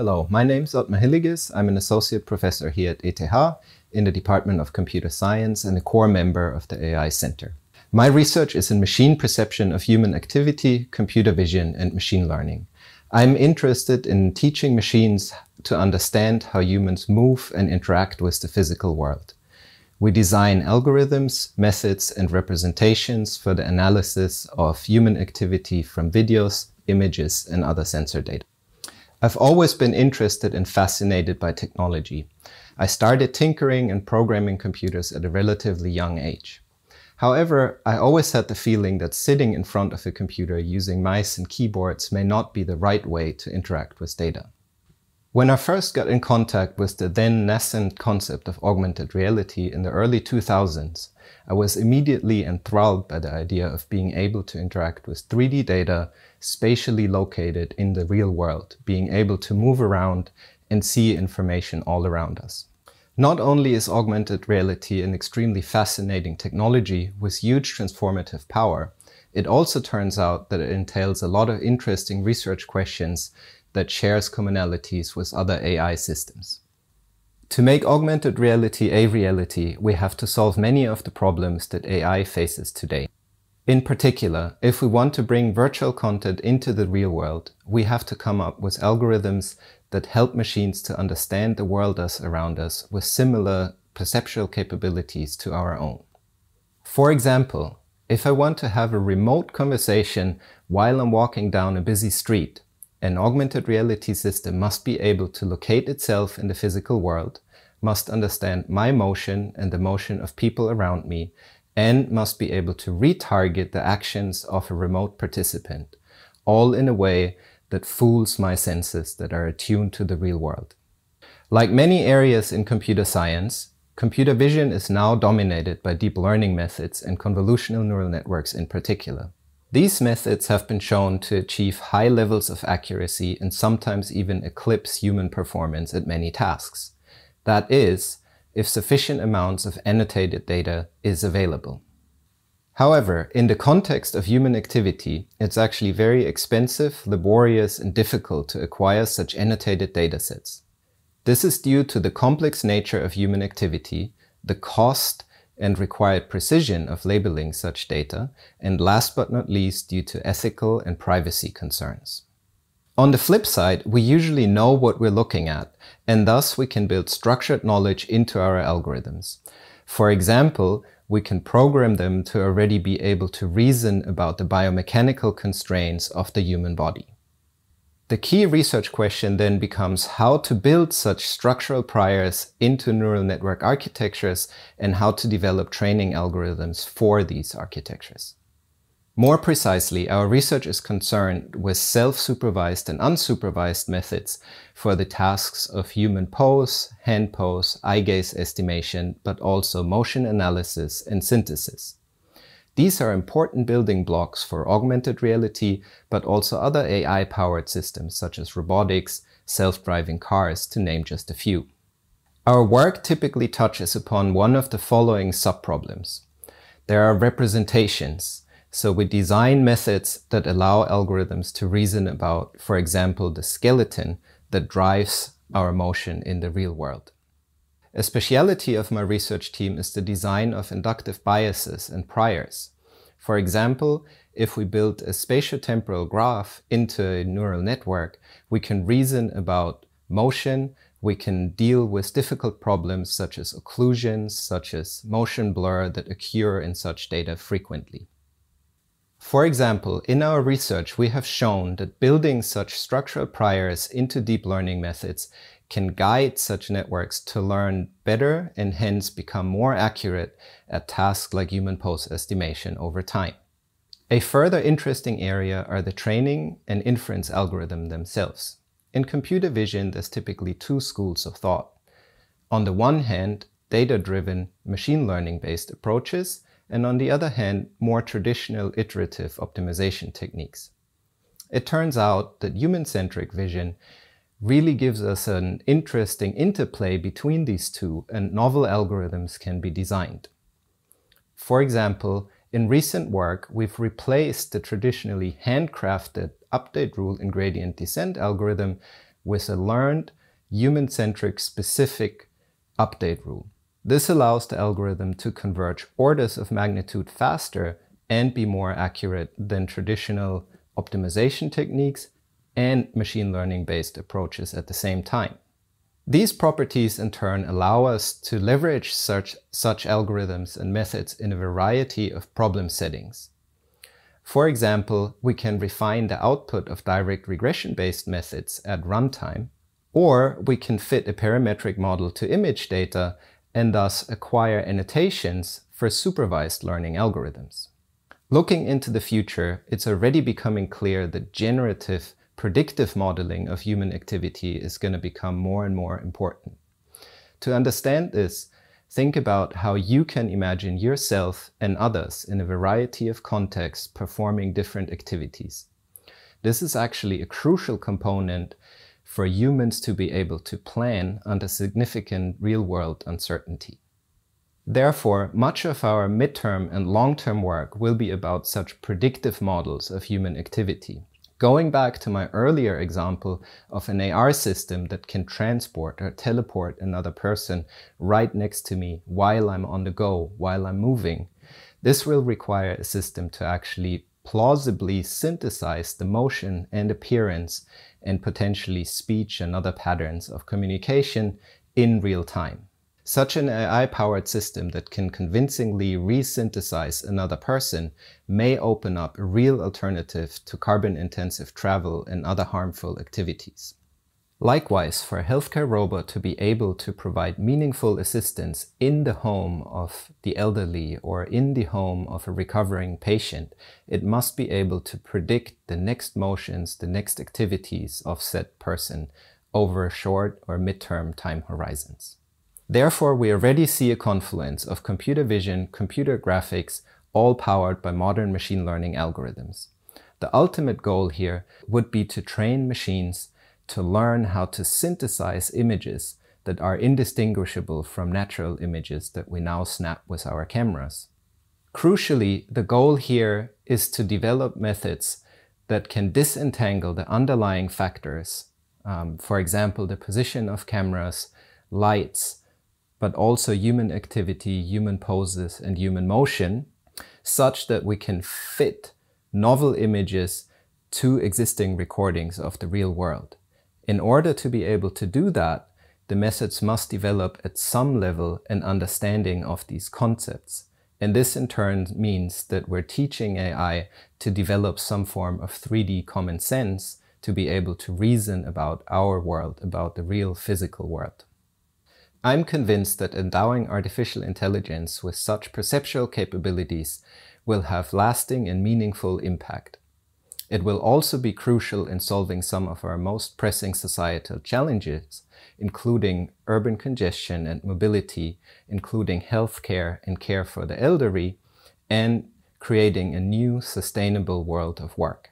Hello, my name is Otmar Hilliges. I'm an associate professor here at ETH in the Department of Computer Science and a core member of the AI Center. My research is in machine perception of human activity, computer vision, and machine learning. I'm interested in teaching machines to understand how humans move and interact with the physical world. We design algorithms, methods, and representations for the analysis of human activity from videos, images, and other sensor data. I've always been interested and fascinated by technology. I started tinkering and programming computers at a relatively young age. However, I always had the feeling that sitting in front of a computer using mice and keyboards may not be the right way to interact with data. When I first got in contact with the then nascent concept of augmented reality in the early 2000s, I was immediately enthralled by the idea of being able to interact with 3D data spatially located in the real world, being able to move around and see information all around us. Not only is augmented reality an extremely fascinating technology with huge transformative power, it also turns out that it entails a lot of interesting research questions that shares commonalities with other AI systems. To make augmented reality a reality, we have to solve many of the problems that AI faces today. In particular, if we want to bring virtual content into the real world, we have to come up with algorithms that help machines to understand the world as around us with similar perceptual capabilities to our own. For example, if I want to have a remote conversation while I'm walking down a busy street, an augmented reality system must be able to locate itself in the physical world, must understand my motion and the motion of people around me, and must be able to retarget the actions of a remote participant, all in a way that fools my senses that are attuned to the real world. Like many areas in computer science, computer vision is now dominated by deep learning methods and convolutional neural networks in particular. These methods have been shown to achieve high levels of accuracy and sometimes even eclipse human performance at many tasks. That is, if sufficient amounts of annotated data is available. However, in the context of human activity, it's actually very expensive, laborious, and difficult to acquire such annotated datasets. This is due to the complex nature of human activity, the cost and required precision of labeling such data, and last but not least, due to ethical and privacy concerns. On the flip side, we usually know what we're looking at, and thus we can build structured knowledge into our algorithms. For example, we can program them to already be able to reason about the biomechanical constraints of the human body. The key research question then becomes how to build such structural priors into neural network architectures and how to develop training algorithms for these architectures. More precisely, our research is concerned with self-supervised and unsupervised methods for the tasks of human pose, hand pose, eye gaze estimation, but also motion analysis and synthesis. These are important building blocks for augmented reality, but also other AI-powered systems such as robotics, self-driving cars, to name just a few. Our work typically touches upon one of the following subproblems. There are representations, so we design methods that allow algorithms to reason about, for example, the skeleton that drives our motion in the real world. A speciality of my research team is the design of inductive biases and priors. For example, if we build a spatiotemporal graph into a neural network, we can reason about motion, we can deal with difficult problems such as occlusions, such as motion blur that occur in such data frequently. For example, in our research, we have shown that building such structural priors into deep learning methods can guide such networks to learn better and hence become more accurate at tasks like human pose estimation over time. A further interesting area are the training and inference algorithms themselves. In computer vision, there's typically two schools of thought. On the one hand, data-driven, machine learning-based approaches and on the other hand, more traditional iterative optimization techniques. It turns out that human-centric vision really gives us an interesting interplay between these two and novel algorithms can be designed. For example, in recent work, we've replaced the traditionally handcrafted update rule in gradient descent algorithm with a learned, human-centric specific update rule. This allows the algorithm to converge orders of magnitude faster and be more accurate than traditional optimization techniques and machine learning-based approaches at the same time. These properties in turn allow us to leverage such, such algorithms and methods in a variety of problem settings. For example, we can refine the output of direct regression-based methods at runtime, or we can fit a parametric model to image data and thus acquire annotations for supervised learning algorithms. Looking into the future, it's already becoming clear that generative, predictive modeling of human activity is going to become more and more important. To understand this, think about how you can imagine yourself and others in a variety of contexts performing different activities. This is actually a crucial component for humans to be able to plan under significant real world uncertainty. Therefore, much of our midterm and long term work will be about such predictive models of human activity. Going back to my earlier example of an AR system that can transport or teleport another person right next to me while I'm on the go, while I'm moving, this will require a system to actually plausibly synthesize the motion and appearance and potentially speech and other patterns of communication in real time. Such an AI powered system that can convincingly resynthesize another person may open up a real alternative to carbon intensive travel and other harmful activities. Likewise, for a healthcare robot to be able to provide meaningful assistance in the home of the elderly or in the home of a recovering patient, it must be able to predict the next motions, the next activities of said person over short or midterm time horizons. Therefore, we already see a confluence of computer vision, computer graphics, all powered by modern machine learning algorithms. The ultimate goal here would be to train machines to learn how to synthesize images that are indistinguishable from natural images that we now snap with our cameras. Crucially, the goal here is to develop methods that can disentangle the underlying factors, um, for example, the position of cameras, lights, but also human activity, human poses, and human motion, such that we can fit novel images to existing recordings of the real world. In order to be able to do that, the methods must develop at some level an understanding of these concepts. And this in turn means that we're teaching AI to develop some form of 3D common sense to be able to reason about our world, about the real physical world. I'm convinced that endowing artificial intelligence with such perceptual capabilities will have lasting and meaningful impact. It will also be crucial in solving some of our most pressing societal challenges, including urban congestion and mobility, including healthcare and care for the elderly, and creating a new sustainable world of work.